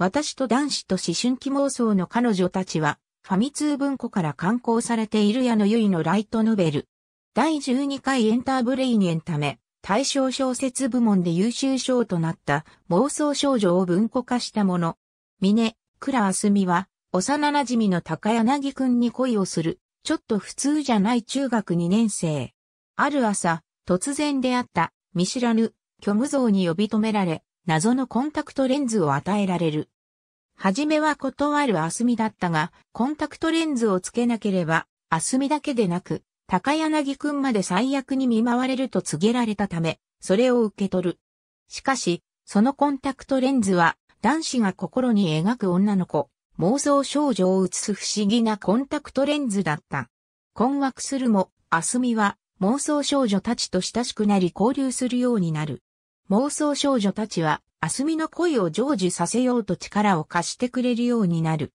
私と男子と思春期妄想の彼女たちは、ファミ通文庫から刊行されている矢野由いのライトノベル。第12回エンターブレインエンタメ、対象小説部門で優秀賞となった妄想少女を文庫化したもの。ミネ、クラアスミは、幼馴染の高柳くんに恋をする、ちょっと普通じゃない中学2年生。ある朝、突然出会った、見知らぬ、虚無像に呼び止められ、謎のコンタクトレンズを与えられる。はじめは断るあすみだったが、コンタクトレンズをつけなければ、あすみだけでなく、高柳くんまで最悪に見舞われると告げられたため、それを受け取る。しかし、そのコンタクトレンズは、男子が心に描く女の子、妄想少女を映す不思議なコンタクトレンズだった。困惑するも、あすみは、妄想少女たちと親しくなり交流するようになる。妄想少女たちは、アスミの恋を成就させようと力を貸してくれるようになる。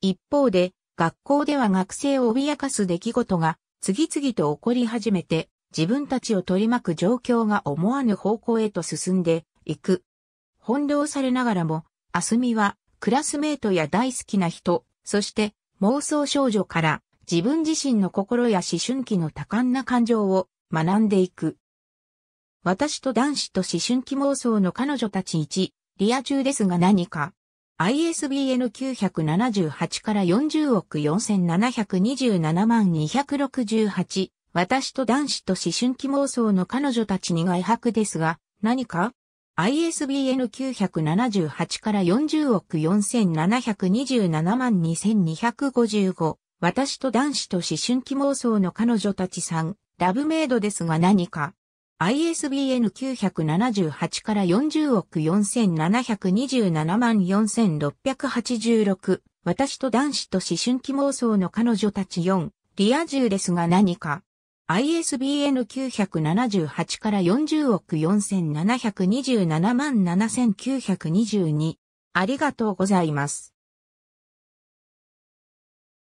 一方で、学校では学生を脅かす出来事が次々と起こり始めて、自分たちを取り巻く状況が思わぬ方向へと進んでいく。翻弄されながらも、アスミはクラスメートや大好きな人、そして妄想少女から自分自身の心や思春期の多感な感情を学んでいく。私と男子と思春期妄想の彼女たち1、リア充ですが何か。ISBN 978から40億4727万268。私と男子と思春期妄想の彼女たちに外泊ですが、何か ?ISBN 978から40億4727万2255。私と男子と思春期妄想の彼女たち3、ラブメイドですが何か ISBN 978から40億4727万4686私と男子と思春期妄想の彼女たち4リア充ですが何か ISBN 978から40億4727万7922ありがとうございます。